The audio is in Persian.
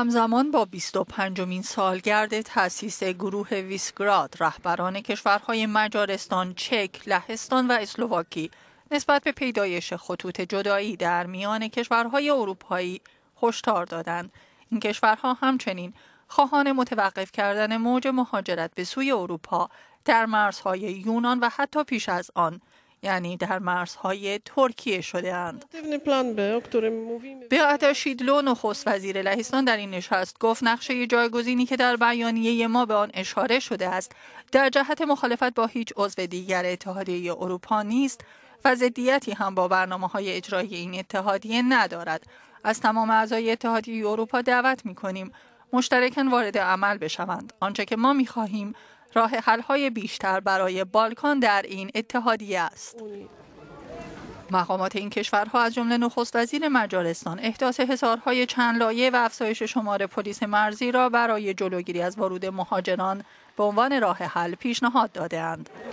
همزمان با 25 مین سالگرد تأسیس گروه ویسگراد رهبران کشورهای مجارستان، چک، لهستان و اسلوواکی نسبت به پیدایش خطوط جدایی در میان کشورهای اروپایی هشدار دادند. این کشورها همچنین خواهان متوقف کردن موج مهاجرت به سوی اروپا در مرزهای یونان و حتی پیش از آن یعنی در مرزهای ترکیه شده اند. به و نخست وزیر لهستان در این نشست گفت نقشه جایگزینی که در بیانیه ما به آن اشاره شده است در جهت مخالفت با هیچ عضو دیگر اتحادیه اروپا نیست و ضدیتی هم با برنامه های اجرایی این اتحادیه ندارد. از تمام اعضای اتحادیه اروپا دعوت می کنیم مشترکن وارد عمل بشوند. آنچه که ما می خواهیم راه حل های بیشتر برای بالکان در این اتحادیه است. مقامات این کشورها از جمله نخست وزیر مجارستان احداث حصارهای چند لایه و افزایش شمار پلیس مرزی را برای جلوگیری از ورود مهاجران به عنوان راه حل پیشنهاد دادهاند.